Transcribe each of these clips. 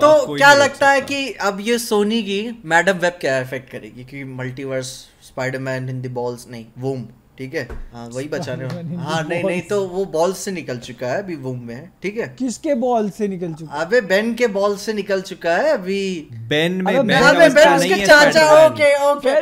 तो क्या लगता है कि अब ये सोनी की मैडम वेब क्या इफेक्ट करेगी क्योंकि मल्टीवर्स स्पाइडरमैन हिंदी बॉल्स नहीं वोम ठीक है हाँ वही बचाने हाँ नहीं नहीं तो वो बॉल्स से निकल चुका है अभी वोम में ठीक है किसके बॉल से निकल चुका है अबे बेन के बॉल से निकल चुका है अभी बेन में अबे बेन, हाँ, उसके चाचा ओके ओके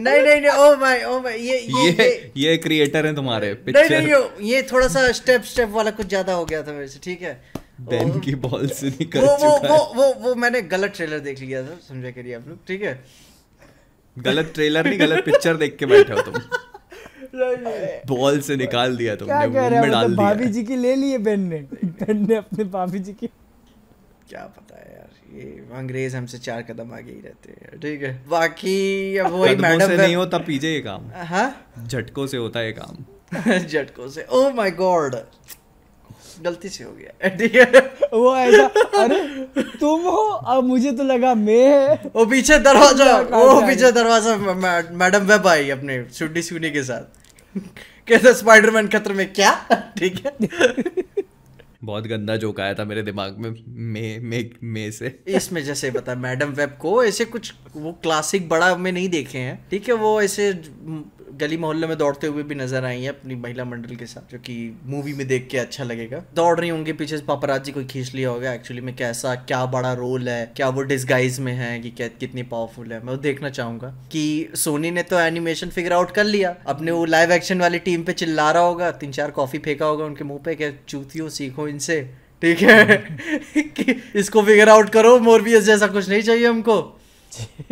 नहीं नहीं नहीं ओ माय ओ माय ये ये ये क्रिएटर हैं तुम्हारे नहीं नहीं ये थोड़ा सा स्टेप स्टेप वाला कुछ ज्यादा हो गया था वैसे ठीक है बेन की बॉल से निकल वो, चुका वो, वो, वो, वो मैंने गलत ट्रेलर देख लिया था समझा करिए आप लोग ठीक है गलत ट्रेलर नहीं गलत पिक्चर देख के बैठे हो तुम बॉल से निकाल दिया तुमने मुंह में मतलब डाल दिया भाभी जी की ले लिए बेन ने बेन ने अपने भाभी जी की क्या पता है यार ये अंग्रेज हमसे चार कदम आगे ही रहते हैं ठीक है बाकी अब वो ही मैडम से नहीं होता पीजे ये काम हां झटकों से होता है ये काम झटकों से ओ माय गॉड गलती से हो गया वो ऐसा अरे तुम हो अब मुझे तो लगा मैं है वो पीछे दरवाजा वो पीछे दरवाजा मैडम वेब आई अपने छुट्टी सुनी के साथ कैसे स्पाइडरमैन खतरे में क्या ठीक है बहुत गंदा जोक आया था मेरे दिमाग में मे मे मे से इसमें जैसे बता मैडम वेब को ऐसे कुछ वो क्लासिक बड़ा में नहीं देखे हैं ठीक है वो ऐसे गली मोहल्ले में दौड़ते हुए भी नजर आई है अपनी महिला मंडल के साथ जो कि मूवी में देख के अच्छा लगेगा दौड़ रही होंगी पीछे पापराजी कोई खींच लिया होगा एक्चुअली में कैसा क्या बड़ा रोल है क्या वो डिस्गाइज में है कि क्या कितनी पावरफुल है मैं वो देखना चाहूंगा कि सोनी ने तो एनिमेशन फिगर आउट कर लिया अपने वो लाइव एक्शन वाली टीम पे चिल्ला रहा होगा तीन चार कॉफी फेंका होगा उनके मुंह पे क्या चूतियों सीखो इनसे ठीक है इसको फिगर आउट करो मोरबियस जैसा कुछ नहीं चाहिए हमको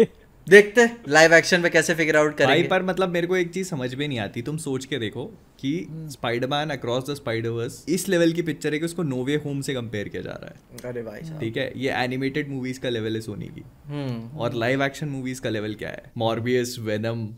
देखते लाइव एक्शन में कैसे फिगर आउट करेंगे भाई पर मतलब मेरे को एक चीज समझ में नहीं आती तुम सोच के देखो कि स्पाइडरमैन अक्रॉस द स्पाइडरवर्स इस लेवल की पिक्चर है कि उसको नोवे होम से कंपेयर किया जा रहा है अरे भाई ठीक है ये एनिमेटेड मूवीज का लेवल है सोनी की हम्म। और लाइव एक्शन मूवीज का लेवल क्या है मॉर्बियस वेनम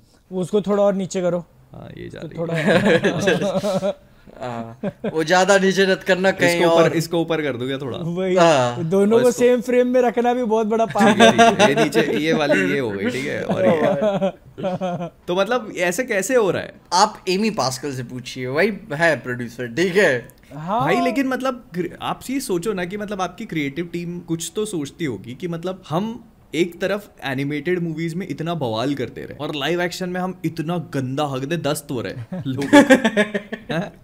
उसको थोड़ा और नीचे करो हाँ ये जा तो रही थोड़ा हाँ। वो ज्यादा नीचे रत करना कहीं इसको और इसको ऊपर कर दूंगा थोड़ा वही आ, हाँ। दोनों को सेम फ्रेम में रखना भी बहुत बड़ा पाप है ये नीचे ये वाली ये हो गई ठीक है और ये तो मतलब ऐसे कैसे हो रहा है आप एमी पास्कल से पूछिए वही है प्रोड्यूसर ठीक है हाँ। भाई लेकिन मतलब आप ये सोचो ना कि मतलब आपकी क्रिएटिव टीम कुछ तो सोचती होगी कि मतलब हम एक तरफ एनिमेटेड मूवीज में इतना बवाल करते रहे और लाइव एक्शन में हम इतना गंदा हक दे दस्त हो रहे लोग